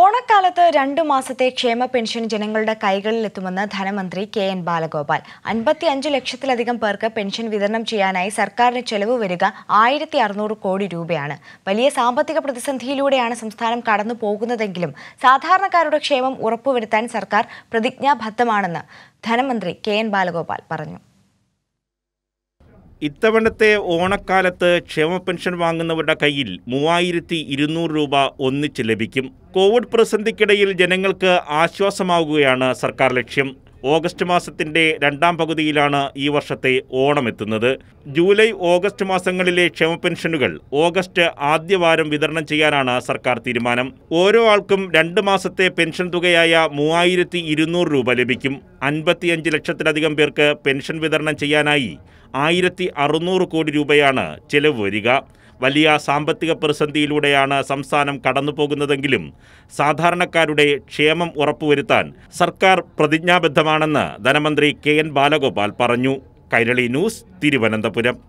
ഓണക്കാലത്ത് രണ്ടു മാസത്തെ ക്ഷേമ പെൻഷൻ ജനങ്ങളുടെ കൈകളിലെത്തുമെന്ന് ധനമന്ത്രി കെ എൻ ബാലഗോപാൽ അൻപത്തി അഞ്ച് ലക്ഷത്തിലധികം പേർക്ക് പെൻഷൻ വിതരണം ചെയ്യാനായി സർക്കാരിന് ചെലവ് വരിക ആയിരത്തി അറുന്നൂറ് കോടി രൂപയാണ് വലിയ സാമ്പത്തിക പ്രതിസന്ധിയിലൂടെയാണ് സംസ്ഥാനം കടന്നു പോകുന്നതെങ്കിലും സാധാരണക്കാരുടെ ക്ഷേമം ഉറപ്പുവരുത്താൻ സർക്കാർ പ്രതിജ്ഞാബദ്ധമാണെന്ന് ധനമന്ത്രി കെ എൻ ബാലഗോപാൽ പറഞ്ഞു ഇത്തവണത്തെ ഓണക്കാലത്ത് ക്ഷേമ പെൻഷൻ വാങ്ങുന്നവരുടെ കയ്യിൽ മൂവായിരത്തി ഇരുന്നൂറ് രൂപ ഒന്നിച്ച് ലഭിക്കും കോവിഡ് പ്രതിസന്ധിക്കിടയിൽ ജനങ്ങൾക്ക് ആശ്വാസമാവുകയാണ് സർക്കാർ ലക്ഷ്യം ഓഗസ്റ്റ് മാസത്തിൻ്റെ രണ്ടാം പകുതിയിലാണ് ഈ വർഷത്തെ ഓണം എത്തുന്നത് ജൂലൈ ഓഗസ്റ്റ് മാസങ്ങളിലെ ക്ഷേമ പെൻഷനുകൾ ഓഗസ്റ്റ് ആദ്യവാരം വിതരണം ചെയ്യാനാണ് സർക്കാർ തീരുമാനം ഓരോ ആൾക്കും രണ്ട് മാസത്തെ പെൻഷൻ തുകയായ മൂവായിരത്തി രൂപ ലഭിക്കും അൻപത്തിയഞ്ച് ലക്ഷത്തിലധികം പേർക്ക് പെൻഷൻ വിതരണം ചെയ്യാനായി ആയിരത്തി കോടി രൂപയാണ് ചെലവ് വരിക വലിയ സാമ്പത്തിക പ്രതിസന്ധിയിലൂടെയാണ് സംസ്ഥാനം പോകുന്നതെങ്കിലും സാധാരണക്കാരുടെ ക്ഷേമം ഉറപ്പുവരുത്താൻ സർക്കാർ പ്രതിജ്ഞാബദ്ധമാണെന്ന് ധനമന്ത്രി കെ എൻ ബാലഗോപാൽ പറഞ്ഞു കൈരളി ന്യൂസ് തിരുവനന്തപുരം